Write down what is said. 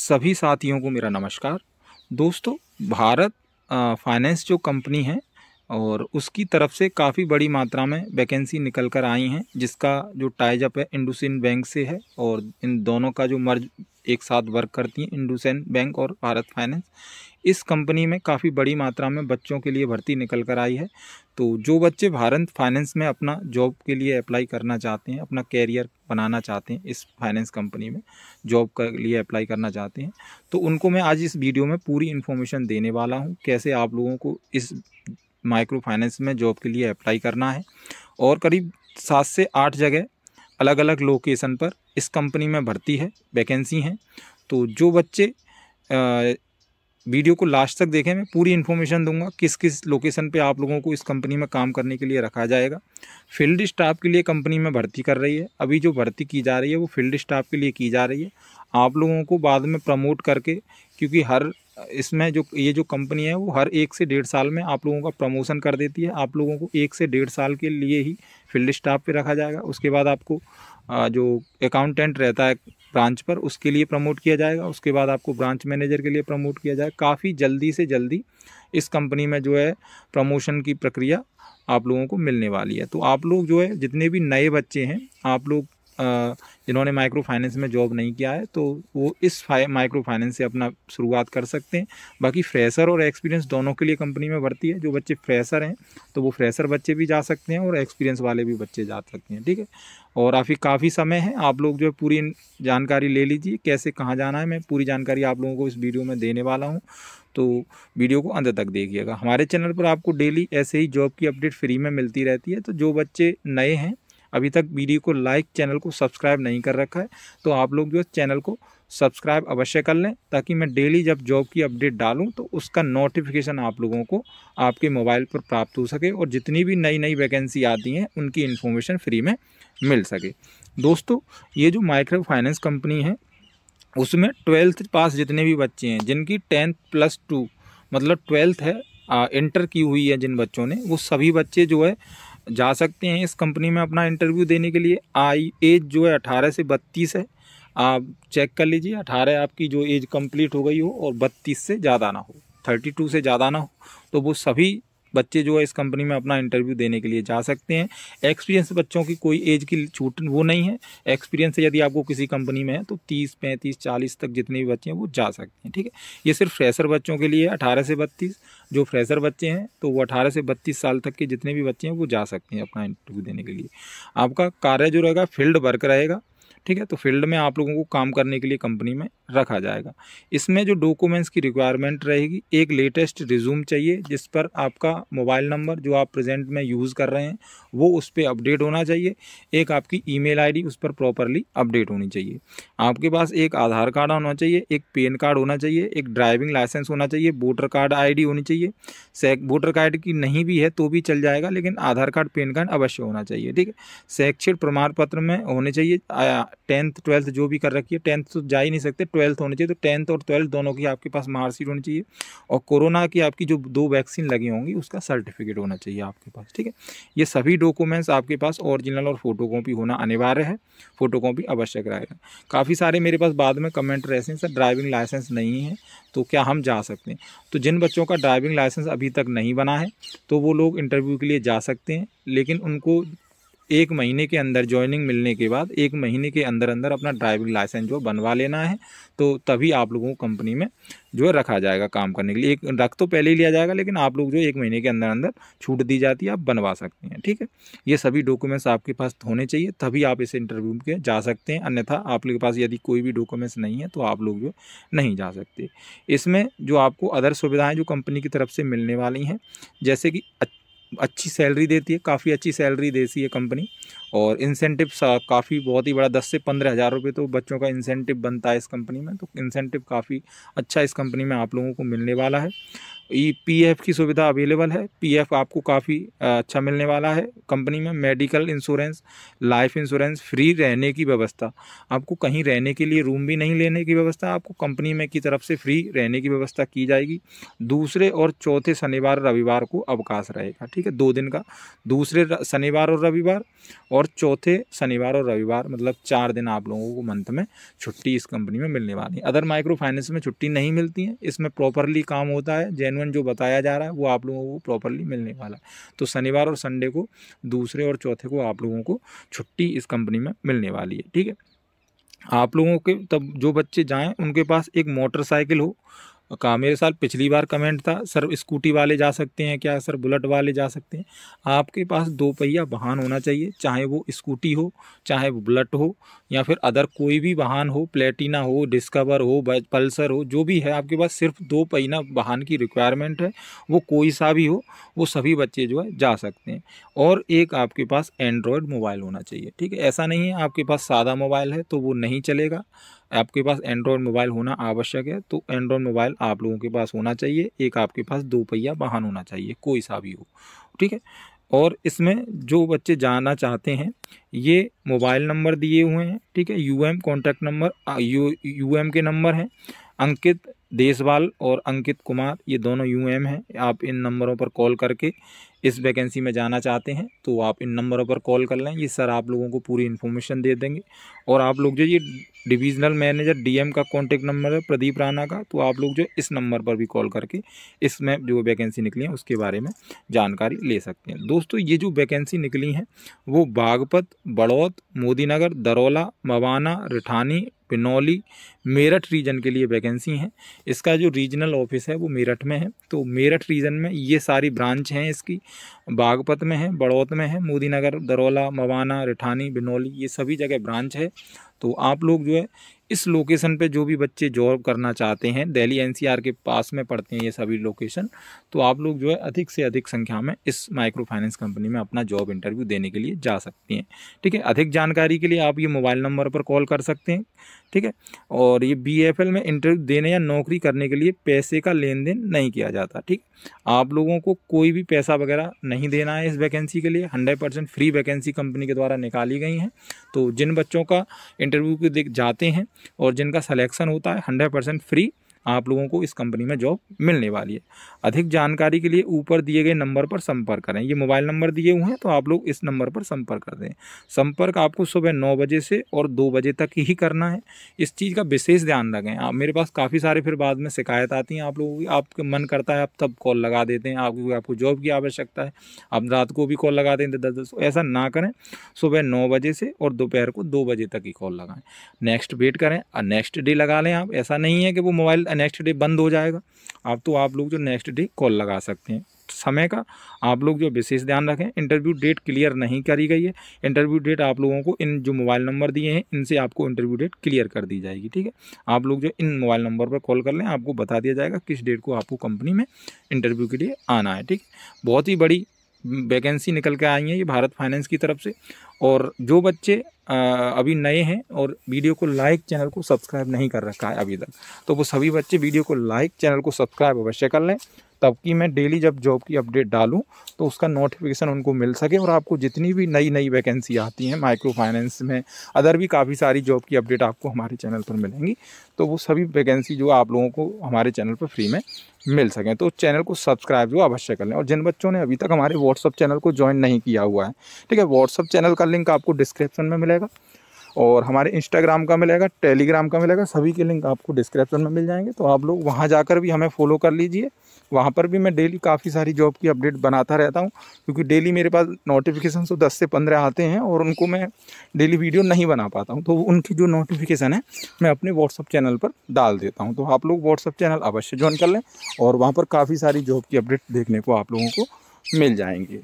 सभी साथियों को मेरा नमस्कार दोस्तों भारत फाइनेंस जो कंपनी है और उसकी तरफ से काफ़ी बड़ी मात्रा में वैकेंसी निकल कर आई हैं जिसका जो टाइजअप है इंडोसिन बैंक से है और इन दोनों का जो मर्ज एक साथ वर्क करती हैं इंडोसैन बैंक और भारत फाइनेंस इस कंपनी में काफ़ी बड़ी मात्रा में बच्चों के लिए भर्ती निकल कर आई है तो जो बच्चे भारत फाइनेंस में अपना जॉब के लिए अप्लाई करना चाहते हैं अपना कैरियर बनाना चाहते हैं इस फाइनेंस कंपनी में जॉब के लिए अप्लाई करना चाहते हैं तो उनको मैं आज इस वीडियो में पूरी इन्फॉर्मेशन देने वाला हूँ कैसे आप लोगों को इस माइक्रो फाइनेंस में जॉब के लिए अप्लाई करना है और करीब सात से आठ जगह अलग अलग लोकेशन पर इस कंपनी में भर्ती है वैकेंसी हैं तो जो बच्चे वीडियो को लास्ट तक देखें मैं पूरी इन्फॉर्मेशन दूंगा किस किस लोकेशन पे आप लोगों को इस कंपनी में काम करने के लिए रखा जाएगा फील्ड स्टाफ के लिए कंपनी में भर्ती कर रही है अभी जो भर्ती की जा रही है वो फील्ड स्टाफ के लिए की जा रही है आप लोगों को बाद में प्रमोट करके क्योंकि हर इसमें जो ये जो कंपनी है वो हर एक से डेढ़ साल में आप लोगों का प्रमोशन कर देती है आप लोगों को एक से डेढ़ साल के लिए ही फील्ड स्टाफ पे रखा जाएगा उसके बाद आपको जो अकाउंटेंट रहता है ब्रांच पर उसके लिए प्रमोट किया जाएगा उसके बाद आपको ब्रांच मैनेजर के लिए प्रमोट किया जाएगा काफ़ी जल्दी से जल्दी इस कंपनी में जो है प्रमोशन की प्रक्रिया आप लोगों को मिलने वाली है तो आप लोग जो है जितने भी नए बच्चे हैं आप लोग जिन्होंने माइक्रो फाइनेंस में जॉब नहीं किया है तो वो इस माइक्रो फाइनेंस से अपना शुरुआत कर सकते हैं बाकी फ्रेशर और एक्सपीरियंस दोनों के लिए कंपनी में भर्ती है जो बच्चे फ्रेशर हैं तो वो फ्रेशर बच्चे भी जा सकते हैं और एक्सपीरियंस वाले भी बच्चे जा सकते हैं ठीक है और आप काफ़ी समय है आप लोग जो है पूरी जानकारी ले लीजिए कैसे कहाँ जाना है मैं पूरी जानकारी आप लोगों को इस वीडियो में देने वाला हूँ तो वीडियो को अंत तक देखिएगा हमारे चैनल पर आपको डेली ऐसे ही जॉब की अपडेट फ्री में मिलती रहती है तो जो बच्चे नए हैं अभी तक वीडियो को लाइक चैनल को सब्सक्राइब नहीं कर रखा है तो आप लोग जो चैनल को सब्सक्राइब अवश्य कर लें ताकि मैं डेली जब जॉब की अपडेट डालूं तो उसका नोटिफिकेशन आप लोगों को आपके मोबाइल पर प्राप्त हो सके और जितनी भी नई नई वैकेंसी आती हैं उनकी इन्फॉर्मेशन फ्री में मिल सके दोस्तों ये जो माइक्रो फाइनेंस कंपनी है उसमें ट्वेल्थ पास जितने भी बच्चे हैं जिनकी टेंथ प्लस टू मतलब ट्वेल्थ है इंटर की हुई है जिन बच्चों ने वो सभी बच्चे जो है जा सकते हैं इस कंपनी में अपना इंटरव्यू देने के लिए आई एज जो है अठारह से बत्तीस है आप चेक कर लीजिए अठारह आपकी जो एज कंप्लीट हो गई हो और बत्तीस से ज़्यादा ना हो थर्टी टू से ज़्यादा ना हो तो वो सभी बच्चे जो है इस कंपनी में अपना इंटरव्यू देने के लिए जा सकते हैं एक्सपीरियंस बच्चों की कोई एज की छूट वो नहीं है एक्सपीरियंस यदि आपको किसी कंपनी में है तो तीस पैंतीस चालीस तक जितने भी बच्चे हैं वो जा सकते हैं ठीक है ये सिर्फ फ्रेशर बच्चों के लिए अठारह से बत्तीस जो फ्रेशर बच्चे हैं तो वो अठारह से बत्तीस साल तक के जितने भी बच्चे हैं वो जा सकते हैं अपना इंटरव्यू देने के लिए आपका कार्य जो रहेगा फील्ड वर्क रहेगा ठीक है तो फील्ड में आप लोगों को काम करने के लिए कंपनी में रखा जाएगा इसमें जो डॉक्यूमेंट्स की रिक्वायरमेंट रहेगी एक लेटेस्ट रिज्यूम चाहिए जिस पर आपका मोबाइल नंबर जो आप प्रेजेंट में यूज़ कर रहे हैं वो उस पर अपडेट होना चाहिए एक आपकी ईमेल आईडी उस पर प्रॉपरली अपडेट होनी चाहिए आपके पास एक आधार कार्ड होना चाहिए एक पेन कार्ड होना चाहिए एक ड्राइविंग लाइसेंस होना चाहिए वोटर कार्ड आई होनी चाहिए वोटर कार्ड की नहीं भी है तो भी चल जाएगा लेकिन आधार कार्ड पेन कार्ड अवश्य होना चाहिए ठीक है शैक्षिक प्रमाण पत्र में होने चाहिए टेंथ ट्वेल्थ जो भी कर रखी है टेंथ तो जा ही नहीं सकते ट्वेल्थ होनी चाहिए तो टेंथ और ट्वेल्थ दोनों की आपके पास मार्कशीट होनी चाहिए और कोरोना की आपकी जो दो वैक्सीन लगी होंगी उसका सर्टिफिकेट होना चाहिए आपके पास ठीक है ये सभी डॉक्यूमेंट्स आपके पास ओरिजिनल और फोटोकॉपी होना अनिवार्य है फोटोकॉपी आवश्यक रहेगा काफ़ी सारे मेरे पास बाद में कमेंट रहे हैं सर ड्राइविंग लाइसेंस नहीं है तो क्या हम जा सकते हैं तो जिन बच्चों का ड्राइविंग लाइसेंस अभी तक नहीं बना है तो वो लोग इंटरव्यू के लिए जा सकते हैं लेकिन उनको एक महीने के अंदर ज्वाइनिंग मिलने के बाद एक महीने के अंदर अंदर अपना ड्राइविंग लाइसेंस जो बनवा लेना है तो तभी आप लोगों को कंपनी में जो है रखा जाएगा काम करने के लिए एक रख तो पहले ही लिया जाएगा लेकिन आप लोग जो एक महीने के अंदर अंदर छूट दी जाती है आप बनवा सकते हैं ठीक है ये सभी डॉक्यूमेंट्स आपके पास होने चाहिए तभी आप इसे इंटरव्यू के जा सकते हैं अन्यथा आप लोग के पास यदि कोई भी डॉक्यूमेंट्स नहीं है तो आप लोग जो नहीं जा सकते इसमें जो आपको अदर सुविधाएँ जो कंपनी की तरफ से मिलने वाली हैं जैसे कि अच्छी सैलरी देती है काफ़ी अच्छी सैलरी देती है कंपनी और इंसेंटिव काफ़ी बहुत ही बड़ा दस से पंद्रह हज़ार रुपये तो बच्चों का इंसेंटिव बनता है इस कंपनी में तो इंसेंटिव काफ़ी अच्छा इस कंपनी में आप लोगों को मिलने वाला है ई एफ़ की सुविधा अवेलेबल है एफ आपको काफ़ी अच्छा मिलने वाला है कंपनी में medical insurance life insurance free रहने की व्यवस्था आपको कहीं रहने के लिए रूम भी नहीं लेने की व्यवस्था आपको कंपनी में की तरफ से फ्री रहने की व्यवस्था की जाएगी दूसरे और चौथे शनिवार रविवार को अवकाश रहेगा ठीक है दो दिन का दूसरे शनिवार और रविवार और और चौथे शनिवार और रविवार मतलब चार दिन आप लोगों को मंथ में छुट्टी इस कंपनी में मिलने वाली है अदर माइक्रो फाइनेंस में छुट्टी नहीं मिलती है इसमें प्रॉपरली काम होता है जेनुअन जो बताया जा रहा है वो आप लोगों को प्रॉपरली मिलने वाला है तो शनिवार और संडे को दूसरे और चौथे को आप लोगों को छुट्टी इस कंपनी में मिलने वाली है ठीक है आप लोगों के तब जो बच्चे जाएँ उनके पास एक मोटरसाइकिल हो कहा मेरे साथ पिछली बार कमेंट था सर स्कूटी वाले जा सकते हैं क्या सर बुलेट वाले जा सकते हैं आपके पास दो पहिया वाहन होना चाहिए चाहे वो स्कूटी हो चाहे वो बुलेट हो या फिर अदर कोई भी वाहन हो प्लेटिना हो डिस्कवर हो पल्सर हो जो भी है आपके पास सिर्फ दो पहिया वाहन की रिक्वायरमेंट है वो कोई सा भी हो वो सभी बच्चे जो है जा सकते हैं और एक आपके पास एंड्रॉयड मोबाइल होना चाहिए ठीक है ऐसा नहीं है आपके पास सादा मोबाइल है तो वो नहीं चलेगा आपके पास एंड्रॉयड मोबाइल होना आवश्यक है तो एंड्रॉयड मोबाइल आप लोगों के पास होना चाहिए एक आपके पास दो पहिया वाहन होना चाहिए कोई सा भी हो ठीक है और इसमें जो बच्चे जाना चाहते हैं ये मोबाइल नंबर दिए हुए हैं ठीक है U M contact number U U M के नंबर हैं अंकित देशवाल और अंकित कुमार ये दोनों यू एम हैं आप इन नंबरों पर कॉल करके इस वैकेंसी में जाना चाहते हैं तो आप इन नंबरों पर कॉल कर लें ये सर आप लोगों को पूरी इन्फॉर्मेशन दे देंगे और आप लोग जो ये डिविजनल मैनेजर डीएम का कॉन्टेक्ट नंबर है प्रदीप राणा का तो आप लोग जो इस नंबर पर भी कॉल करके इसमें जो वैकेंसी निकली है उसके बारे में जानकारी ले सकते हैं दोस्तों ये जो वैकेंसी निकली हैं वो बागपत बड़ौत मोदीनगर दरौला मवाना रिठानी पिनौली मेरठ रीजन के लिए वैकेंसी हैं इसका जो रीजनल ऑफिस है वो मेरठ में है तो मेरठ रीजन में ये सारी ब्रांच हैं इसकी बागपत में है बड़ौत में है मोदीनगर दरौला मवाना रिठानी बिनौली ये सभी जगह ब्रांच है तो आप लोग जो है इस लोकेशन पे जो भी बच्चे जॉब करना चाहते हैं दिल्ली एनसीआर के पास में पड़ते हैं ये सभी लोकेशन तो आप लोग जो है अधिक से अधिक संख्या में इस माइक्रो फाइनेंस कंपनी में अपना जॉब इंटरव्यू देने के लिए जा सकते हैं ठीक है अधिक जानकारी के लिए आप ये मोबाइल नंबर पर कॉल कर सकते हैं ठीक है और ये बी में इंटरव्यू देने या नौकरी करने के लिए पैसे का लेन देन नहीं किया जाता ठीक आप लोगों को कोई भी पैसा वगैरह नहीं देना है इस वैकेंसी के लिए hundred percent free vacancy company के द्वारा निकाली गई हैं तो जिन बच्चों का इंटरव्यू के देख जाते हैं और जिनका सलेक्शन होता है हंड्रेड परसेंट फ्री आप लोगों को इस कंपनी में जॉब मिलने वाली है अधिक जानकारी के लिए ऊपर दिए गए नंबर पर संपर्क करें ये मोबाइल नंबर दिए हुए हैं तो आप लोग इस नंबर पर संपर्क कर दें संपर्क आपको सुबह नौ बजे से और दो बजे तक ही करना है इस चीज़ का विशेष ध्यान रखें आप मेरे पास काफ़ी सारे फिर बाद में शिकायत आती हैं आप लोगों की आपके मन करता है आप तब कॉल लगा देते हैं आपको आपको जॉब की आवश्यकता है आप रात को भी कॉल लगा देते दस दस ऐसा ना करें सुबह नौ बजे से और दोपहर को दो बजे तक ही कॉल लगाएं नेक्स्ट वेट करें और नेक्स्ट डे लगा लें आप ऐसा नहीं है कि वो मोबाइल नेक्स्ट डे बंद हो जाएगा अब तो आप लोग जो नेक्स्ट डे कॉल लगा सकते हैं समय का आप लोग जो विशेष ध्यान रखें इंटरव्यू डेट क्लियर नहीं करी गई है इंटरव्यू डेट आप लोगों को इन जो मोबाइल नंबर दिए हैं इनसे आपको इंटरव्यू डेट क्लियर कर दी जाएगी ठीक है आप लोग जो इन मोबाइल नंबर पर कॉल कर लें आपको बता दिया जाएगा किस डेट को आपको कंपनी में इंटरव्यू के लिए आना है ठीक है बहुत ही बड़ी वैकेंसी निकल के आई हैं ये भारत फाइनेंस की तरफ से और जो बच्चे अभी नए हैं और वीडियो को लाइक चैनल को सब्सक्राइब नहीं कर रखा है अभी तक तो वो सभी बच्चे वीडियो को लाइक चैनल को सब्सक्राइब अवश्य कर लें तब कि मैं डेली जब जॉब की अपडेट डालूं तो उसका नोटिफिकेशन उनको मिल सके और आपको जितनी भी नई नई वैकेंसी आती हैं माइक्रो फाइनेंस में अदर भी काफ़ी सारी जॉब की अपडेट आपको हमारे चैनल पर मिलेंगी तो वो सभी वैकेंसी जो आप लोगों को हमारे चैनल पर फ्री में मिल सकें तो चैनल को सब्सक्राइब जो अवश्य कर लें और जिन बच्चों ने अभी तक हमारे व्हाट्सअप चैनल को ज्वाइन नहीं किया हुआ है ठीक है व्हाट्सअप चैनल का लिंक आपको डिस्क्रिप्शन में मिलेगा और हमारे इंस्टाग्राम का मिलेगा टेलीग्राम का मिलेगा सभी के लिंक आपको डिस्क्रिप्शन में मिल जाएंगे तो आप लोग वहाँ जाकर भी हमें फॉलो कर लीजिए वहाँ पर भी मैं डेली काफ़ी सारी जॉब की अपडेट बनाता रहता हूँ क्योंकि डेली मेरे पास नोटिफिकेशन तो दस से पंद्रह आते हैं और उनको मैं डेली वीडियो नहीं बना पाता हूँ तो उनकी जो नोटिफिकेशन है मैं अपने व्हाट्सअप चैनल पर डाल देता हूँ तो आप लोग व्हाट्सअप चैनल अवश्य ज्वाइन कर लें और वहाँ पर काफ़ी सारी जॉब की अपडेट देखने को आप लोगों को मिल जाएंगी